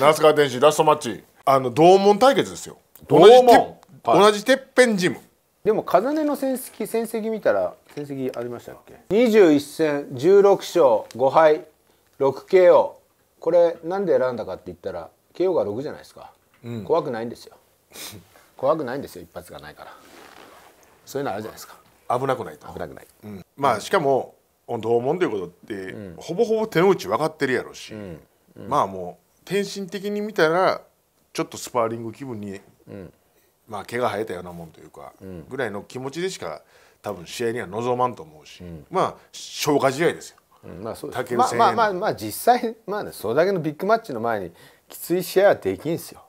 那須川天心ラストマッチあの同門対決ですよ同じ門同じてっぺんジムでも風音の戦績戦績見たら戦績ありましたっけ21戦16勝5敗 6KO これなんで選んだかって言ったら KO が6じゃないですか、うん、怖くないんですよ怖くないんですよ一発がないからそういうのあるじゃないですか危なくないと危なくない、うん、まあしかも同門ということって、うん、ほぼほぼ手の内分かってるやろし、うん、まあもう天身的に見たらちょっとスパーリング気分に、うん、まあ毛が生えたようなもんというか、うん、ぐらいの気持ちでしか多分試合には望まんと思うし、うん、まあ消化試合ですよ。まあまあまあまあ、まあ、実際まあねそれだけのビッグマッチの前にきつい試合はできんすよ。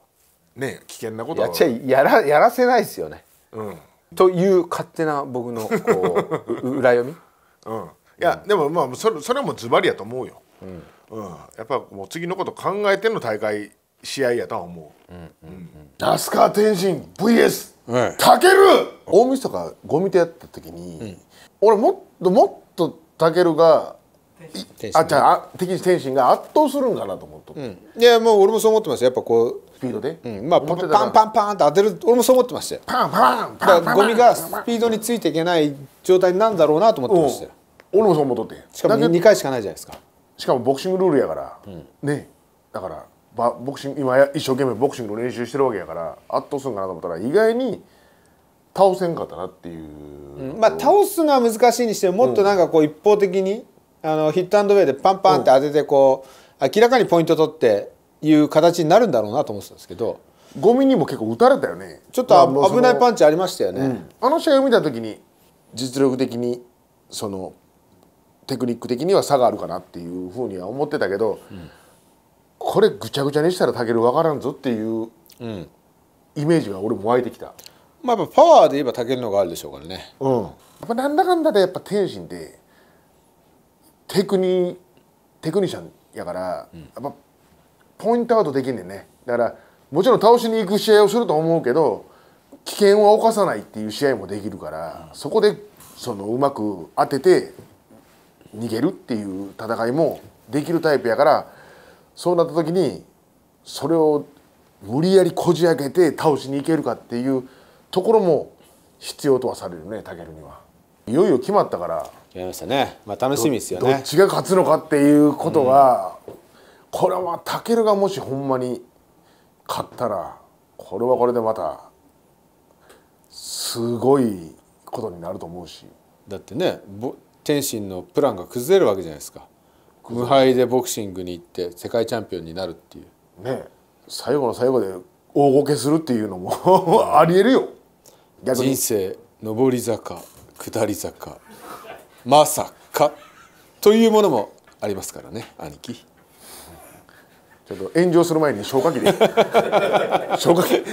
ね危険なことはやらやらせないですよね。うん、という勝手な僕のこう 裏読み。うん、いや、でもまあそれそれもズバリやと思うよ。うんうん、やっぱもう次のこと考えての大会試合やとは思う。ナスカ天心 VS たける大晦日ゴミ手やった時に、うん、俺もっともっとたけるがあじゃあ敵天心が圧倒するんかなと思っと、うん、いやもう俺もそう思ってますやっぱこうスピードで、うん、まあパンパンパンって当てる俺もそう思ってましたよパンパンパンパンゴミがスピードについていけない状態なんだろうなと思ってましたよ、俺もそう思っとってしかも2回しかないじゃないですかしかもボクシングルールやから、うん、ねだからボクシング今一生懸命ボクシングの練習してるわけやから圧倒するんかなと思ったら意外に倒せんかったなっていう、うん、まあ倒すのは難しいにしてももっとなんかこう一方的に、うん、あのヒットアンドウェイでパンパンって当ててこう、明らかにポイント取っていう形になるんだろうなと思ってたんですけどゴミにも結構打たれたよねちょっと危ないパンチありましたよね、あの試合を見た時に実力的にそのテクニック的には差があるかなっていうふうには思ってたけど、うん、これぐちゃぐちゃにしたらたける分からんぞっていうイメージが俺も湧いてきた。まあ、やっぱパワーで言えばたけるのがあるでしょうからね。うん、やっぱなんだかんだでやっぱ天心でテクニテクニシャンやから、うん、やっぱポイントアウトできんねんね。だからもちろん倒しに行く試合をすると思うけど危険を犯さないっていう試合もできるから、うん、そこでそのうまく当てて逃げるっていう戦いもできるタイプやからそうなった時にそれを無理やりこじ開けて倒しにいけるかっていうところも必要とはされるねタケルには。いよいよ決まったからやりましたね、まあ、楽しみですよねどっちが勝つのかっていうことが、うん、これはタケルがもしほんまに勝ったらこれはこれでまたすごいことになると思うしだってね天心のプランが崩れるわけじゃないですか無敗でボクシングに行って世界チャンピオンになるっていうね最後の最後で大ごけするっていうのも ありえるよ人生上り坂下り坂まさかというものもありますからね兄貴ちょっと炎上する前に消火器で 消火器